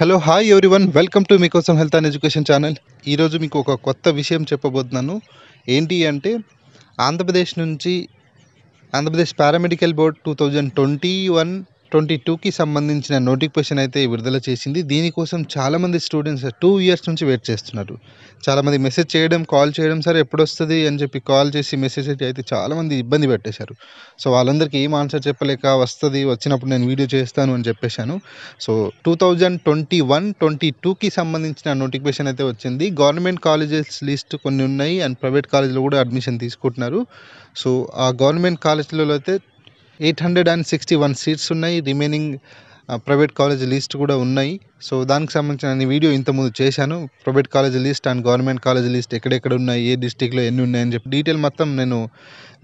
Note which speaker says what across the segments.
Speaker 1: hello hi everyone welcome to మీకోసం health and education channel ఈరోజు మీకు ఒక కొత్త విషయం చెప్పబోతున్నాను ఏంటి అంటే ఆంధ్రప్రదేశ్ నుంచి Andhra Pradesh paramedical board two thousand twenty one twenty టూకి సంబంధించిన నోటిఫికేషన్ అయితే విడుదల చేసింది దీనికోసం చాలామంది స్టూడెంట్స్ టూ ఇయర్స్ నుంచి వెయిట్ చేస్తున్నారు చాలామంది మెసేజ్ చేయడం కాల్ చేయడం సరే ఎప్పుడు వస్తుంది అని చెప్పి కాల్ చేసి మెసేజ్ అయితే చాలామంది ఇబ్బంది పెట్టేశారు సో వాళ్ళందరికీ ఏం ఆన్సర్ చెప్పలేక వస్తుంది వచ్చినప్పుడు నేను వీడియో చేస్తాను అని చెప్పేశాను so two thousand twenty one twenty టూకి సంబంధించిన నోటిఫికేషన్ అయితే వచ్చింది గవర్నమెంట్ కాలేజెస్ లిస్ట్ కొన్ని ఉన్నాయి అండ్ ప్రైవేట్ కాలేజీలో కూడా అడ్మిషన్ తీసుకుంటున్నారు సో ఆ గవర్నమెంట్ కాలేజీలలో అయితే eight hundred and sixty one seats ఉన్నాయి రిమైనింగ్ ప్రైవేట్ కాలేజ్ లిస్ట్ కూడా ఉన్నాయి సో దానికి సంబంధించిన నేను వీడియో ఇంతకుముందు చేశాను private college list and government college list ఎక్కడెక్కడ ఉన్నాయి ఏ డిస్టిక్లో ఎన్ని ఉన్నాయని చెప్పి డీటెయిల్ మొత్తం నేను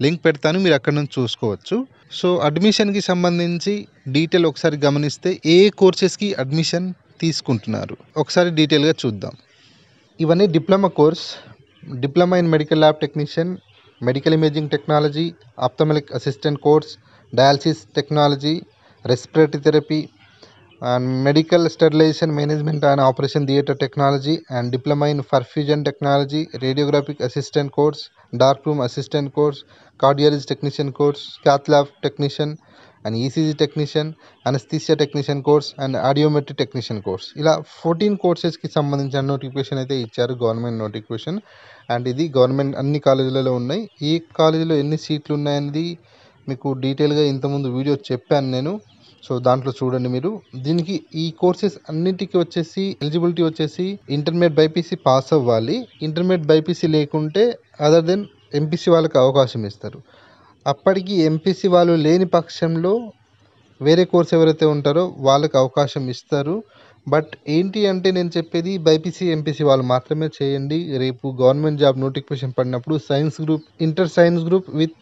Speaker 1: లింక్ పెడతాను మీరు అక్కడ నుంచి చూసుకోవచ్చు సో అడ్మిషన్కి సంబంధించి డీటెయిల్ ఒకసారి గమనిస్తే ఏ కోర్సెస్కి అడ్మిషన్ తీసుకుంటున్నారు ఒకసారి డీటెయిల్గా చూద్దాం ఇవన్నీ diploma course diploma in medical lab technician medical imaging technology ophthalmic assistant course dialysis technology respiratory therapy and medical sterilisation management and operation theatre technology and diploma in perfusion technology radiographic assistant course dark room assistant course cardiology technician course cath technician and ECG technician anaesthesia technician course and audiometric technician course ఇలా fourteen కోర్సెస్కి సంబంధించిన notification అయితే ఇచ్చారు government notification and ఇది government అన్ని కాలేజీలలో ఉన్నాయి ఈ కాలేజీలో ఎన్ని సీట్లు ఉన్నాయనేది మీకు డీటెయిల్గా ఇంతకుముందు వీడియో చెప్పాను నేను సో దాంట్లో చూడండి మీరు దీనికి ఈ కోర్సెస్ అన్నిటికీ వచ్చేసి ఎలిజిబిలిటీ వచ్చేసి ఇంటర్మీడియట్ బైపీసీ పాస్ అవ్వాలి ఇంటర్మీడియట్ బైపీసీ లేకుంటే అదర్ దెన్ ఎంపీసీ వాళ్ళకి అవకాశం ఇస్తారు అప్పటికి ఎంపీసీ వాళ్ళు లేని పక్షంలో వేరే కోర్స్ ఎవరైతే ఉంటారో వాళ్ళకి అవకాశం ఇస్తారు బట్ ఏంటి అంటే నేను చెప్పేది బైపీసీ ఎంపీసీ వాళ్ళు మాత్రమే చేయండి రేపు గవర్నమెంట్ జాబ్ నోటిఫికేషన్ పడినప్పుడు science group inter science group with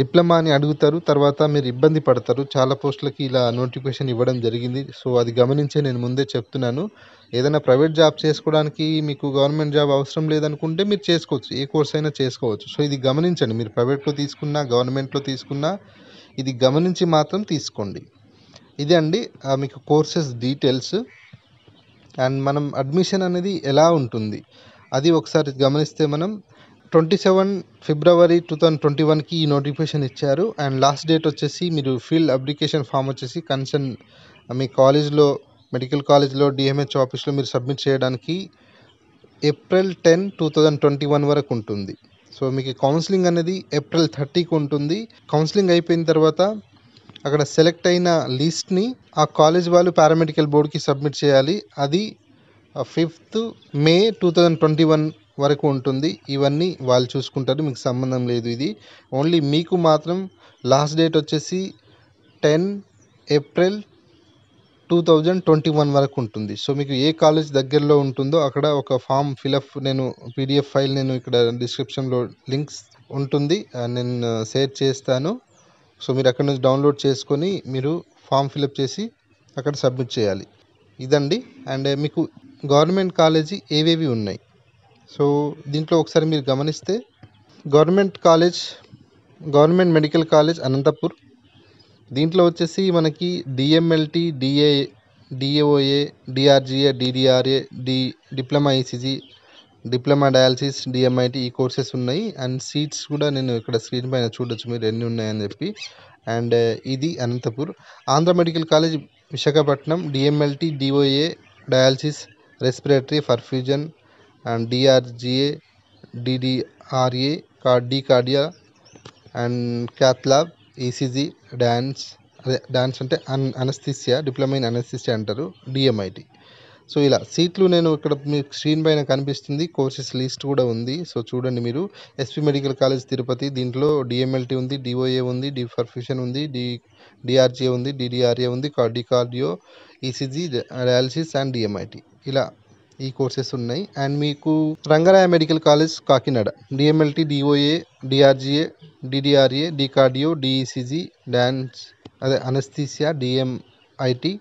Speaker 1: diploma అని అడుగుతారు తర్వాత మీరు ఇబ్బంది పడతారు చాలా పోస్టులకి ఇలా నోటిఫికేషన్ ఇవ్వడం జరిగింది సో అది గమనించే నేను ముందే చెప్తున్నాను ఏదైనా ప్రైవేట్ జాబ్ చేసుకోవడానికి మీకు గవర్నమెంట్ జాబ్ అవసరం లేదనుకుంటే మీరు చేసుకోవచ్చు ఏ కోర్స్ అయినా చేసుకోవచ్చు సో ఇది గమనించండి మీరు ప్రైవేట్లో తీసుకున్నా గవర్నమెంట్లో తీసుకున్నా ఇది గమనించి మాత్రం తీసుకోండి ఇదే అండి మీకు కోర్సెస్ డీటెయిల్స్ అండ్ మనం అడ్మిషన్ అనేది ఎలా ఉంటుంది అది ఒకసారి గమనిస్తే మనం twenty seven February two thousand twenty వన్కి ఈ నోటిఫికేషన్ ఇచ్చారు అండ్ లాస్ట్ డేట్ వచ్చేసి మీరు ఫీల్డ్ అప్లికేషన్ ఫామ్ వచ్చేసి కన్సర్న్ మీ కాలేజ్లో మెడికల్ కాలేజ్లో డిఎంహెచ్ ఆఫీస్లో మీరు సబ్మిట్ చేయడానికి April ten two thousand twenty one వరకు ఉంటుంది సో మీకు కౌన్సిలింగ్ అనేది ఏప్రిల్ థర్టీకి ఉంటుంది కౌన్సిలింగ్ అయిపోయిన తర్వాత అక్కడ సెలెక్ట్ అయిన లిస్ట్ని ఆ కాలేజ్ వాళ్ళు పారామెడికల్ బోర్డ్కి సబ్మిట్ చేయాలి అది fifth May two thousand twenty one వరకు ఉంటుంది ఇవన్నీ వాళ్ళు చూసుకుంటారు మీకు సంబంధం లేదు ఇది ఓన్లీ మీకు మాత్రం లాస్ట్ డేట్ వచ్చేసి ten April two thousand twenty one వరకు ఉంటుంది సో మీకు ఏ కాలేజ్ దగ్గరలో ఉంటుందో అక్కడ ఒక ఫామ్ ఫిలప్ నేను పీడిఎఫ్ ఫైల్ నేను ఇక్కడ డిస్క్రిప్షన్లో లింక్స్ ఉంటుంది నేను షేర్ చేస్తాను సో మీరు అక్కడ నుంచి డౌన్లోడ్ చేసుకొని మీరు ఫామ్ ఫిలప్ చేసి అక్కడ సబ్మిట్ చేయాలి ఇదండి అండ్ మీకు గవర్నమెంట్ కాలేజీ ఏవేవి ఉన్నాయి సో దీంట్లో ఒకసారి మీరు గమనిస్తే government college government medical college Anantapur దీంట్లో వచ్చేసి మనకి DMLT DA DAOA DRGA DDRA D diploma ECG diploma dialysis DMIT ఈ కోర్సెస్ ఉన్నాయి అండ్ సీట్స్ కూడా నేను ఇక్కడ స్క్రీన్ పైన చూడొచ్చు మీరు ఎన్ని ఉన్నాయని చెప్పి అండ్ uh, ఇది Anantapur Andhra medical college Visakhapatnam DMLT DOA dialysis respiratory perfusion and DRGA, DDRA DCardia and cath lab, ECG, dance, dance అంటే అన్ అనస్థిసియా డిప్లొమా ఇన్ అనస్థిసియా అంటారు డిఎంఐటి సో ఇలా సీట్లు నేను ఇక్కడ మీకు స్క్రీన్ పైన కనిపిస్తుంది కోర్సెస్ లిస్ట్ కూడా ఉంది సో చూడండి మీరు ఎస్పీ మెడికల్ కాలేజ్ తిరుపతి దీంట్లో డిఎంఎల్టీ ఉంది డిఓఏ ఉంది డిఫర్ఫ్యూషన్ ఉంది డి డిఆర్జీఏ ఉంది డిడిఆర్ఏ ఉంది cardio ECG dialysis and DMIT ఇలా ఈ కోర్సెస్ ఉన్నాయి అండ్ మీకు Rangaraya medical college Kakinada DMLT DOA DRGA DDRA cardio DECG dance అదే అనస్థీసియా డిఎంఐటి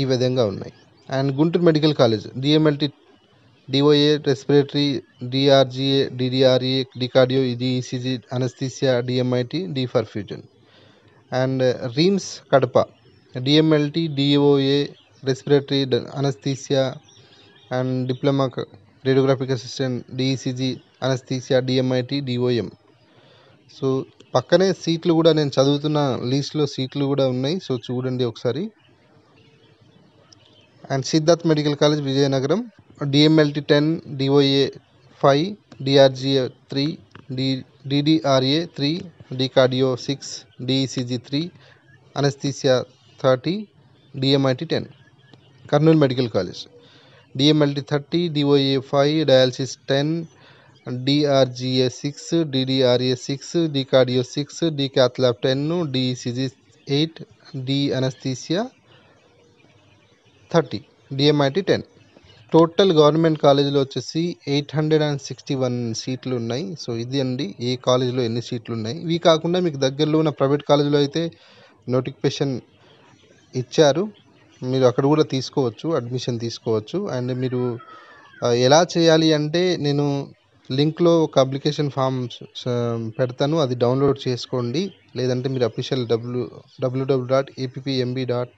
Speaker 1: ఈ విధంగా ఉన్నాయి and Guntur medical college DMLT DOA respiratory DRGA DDRA D cardio DECG anaesthesia DMIT D perfusion and RIMS Kadapa DMLT DOA respiratory anaesthesia and diploma radiographic assistant DECG anaesthesia DMIT DOM so పక్కనే సీట్లు కూడా నేను చదువుతున్న లీస్ట్లో సీట్లు కూడా ఉన్నాయి so చూడండి ఒకసారి and Siddharth medical college Vizianagaram DMLT ten DOA five DRGA three D DDRA three D cardio six DECG three anaesthesia thirty DMIT ten Kurnool medical college DMLT thirty DOA five dialysis ten DRGA six DDRA six D cardio six D cath lab ten DCG eight D anaesthesia thirty DMIT ten total government కాలేజీలో వచ్చేసి eight hundred and sixty one సీట్లు ఉన్నాయి so ఇది అండి ఏ కాలేజీలో ఎన్ని సీట్లు ఉన్నాయి ఇవి కాకుండా మీకు దగ్గరలో ఉన్న ప్రైవేట్ కాలేజీలో అయితే నోటిఫికేషన్ ఇచ్చారు మీరు అక్కడ కూడా తీసుకోవచ్చు అడ్మిషన్ తీసుకోవచ్చు అండ్ మీరు ఎలా చేయాలి అంటే నేను లింక్లో ఒక అప్లికేషన్ ఫామ్ పెడతాను అది డౌన్లోడ్ చేసుకోండి లేదంటే మీరు official W W W dot APMB dot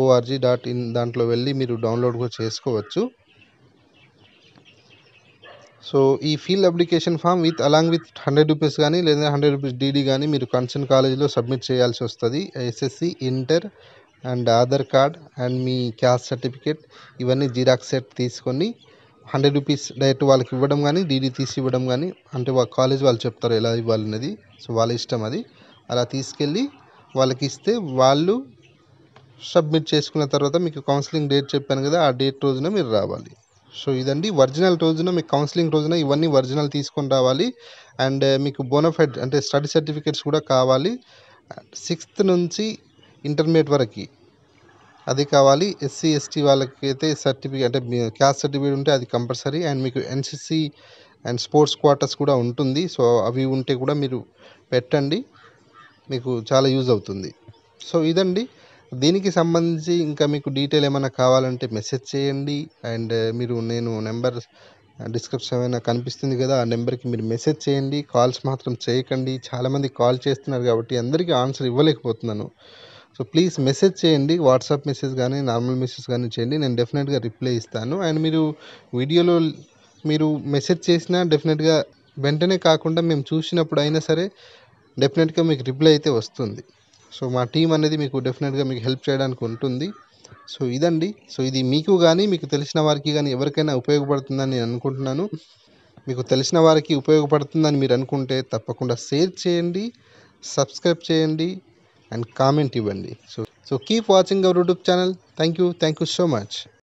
Speaker 1: ORG dot in దాంట్లో వెళ్ళి మీరు డౌన్లోడ్ కూడా చేసుకోవచ్చు సో ఈ filled application form with along with hundred rupees కానీ లేదా హండ్రెడ్ రూపీస్ డీడీ కానీ మీరు కన్సర్న్ కాలేజీలో సబ్మిట్ చేయాల్సి వస్తుంది SSC inter and Aadhaar card and మీ క్యాస్ట్ సర్టిఫికేట్ ఇవన్నీ జిరాక్స్ సెట్ తీసుకొని హండ్రెడ్ రూపీస్ డైరెక్ట్ వాళ్ళకి ఇవ్వడం కానీ డీడీ తీసి ఇవ్వడం కానీ అంటే వాళ్ళ కాలేజ్ వాళ్ళు చెప్తారు ఎలా ఇవ్వాలనేది సో వాళ్ళ ఇష్టం అది అలా తీసుకెళ్ళి వాళ్ళకి ఇస్తే వాళ్ళు సబ్మిట్ చేసుకున్న తర్వాత మీకు కౌన్సిలింగ్ డేట్ చెప్పాను కదా ఆ డేట్ రోజున మీరు రావాలి సో ఇదండి ఒరిజినల్ రోజున మీకు కౌన్సిలింగ్ రోజున ఇవన్నీ ఒరిజినల్ తీసుకొని రావాలి అండ్ మీకు బోనఫైడ్ అంటే స్టడీ సర్టిఫికేట్స్ కూడా కావాలి సిక్స్త్ నుంచి ఇంటర్మీడియట్ వరకు అది కావాలి ఎస్సీ ఎస్టీ వాళ్ళకైతే సర్టిఫికేట్ అంటే క్యాస్ట్ సర్టిఫికేట్ ఉంటే అది కంపల్సరీ అండ్ మీకు ఎన్సిసి అండ్ స్పోర్ట్స్ క్వార్టర్స్ కూడా ఉంటుంది సో అవి ఉంటే కూడా మీరు పెట్టండి మీకు చాలా యూజ్ అవుతుంది సో ఇదండి దీనికి సంబంధించి ఇంకా మీకు డీటెయిల్ ఏమైనా కావాలంటే మెసేజ్ చేయండి అండ్ మీరు నేను నెంబర్ డిస్క్రిప్షన్ ఏమైనా కనిపిస్తుంది కదా ఆ నెంబర్కి మీరు మెసేజ్ చేయండి కాల్స్ మాత్రం చేయకండి చాలామంది కాల్ చేస్తున్నారు కాబట్టి అందరికీ ఆన్సర్ ఇవ్వలేకపోతున్నాను సో ప్లీజ్ మెసేజ్ చేయండి వాట్సాప్ మెసేజ్ కానీ నార్మల్ మెసేజ్ కానీ చేయండి నేను డెఫినెట్గా రిప్లై ఇస్తాను అండ్ మీరు వీడియోలో మీరు మెసేజ్ చేసినా డెఫినెట్గా వెంటనే కాకుండా మేము చూసినప్పుడు అయినా సరే డెఫినెట్గా మీకు రిప్లై అయితే వస్తుంది సో మా టీం అనేది మీకు డెఫినెట్గా మీకు హెల్ప్ చేయడానికి ఉంటుంది సో ఇదండి సో ఇది మీకు కానీ మీకు తెలిసిన వారికి కానీ ఎవరికైనా ఉపయోగపడుతుందని నేను అనుకుంటున్నాను మీకు తెలిసిన వారికి ఉపయోగపడుతుందని మీరు అనుకుంటే తప్పకుండా షేర్ చేయండి సబ్స్క్రైబ్ చేయండి and comment evenly so so keep watching our youtube channel thank you thank you so much